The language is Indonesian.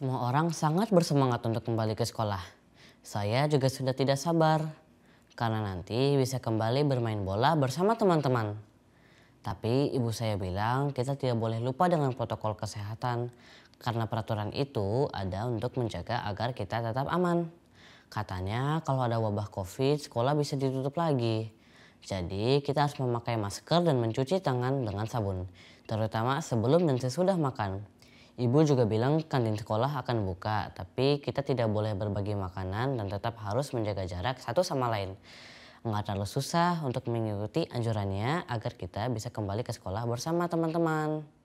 Semua orang sangat bersemangat untuk kembali ke sekolah. Saya juga sudah tidak sabar, karena nanti bisa kembali bermain bola bersama teman-teman. Tapi ibu saya bilang kita tidak boleh lupa dengan protokol kesehatan, karena peraturan itu ada untuk menjaga agar kita tetap aman. Katanya kalau ada wabah covid sekolah bisa ditutup lagi. Jadi kita harus memakai masker dan mencuci tangan dengan sabun, terutama sebelum dan sesudah makan. Ibu juga bilang kantin sekolah akan buka, tapi kita tidak boleh berbagi makanan dan tetap harus menjaga jarak satu sama lain. Nggak terlalu susah untuk mengikuti anjurannya agar kita bisa kembali ke sekolah bersama teman-teman.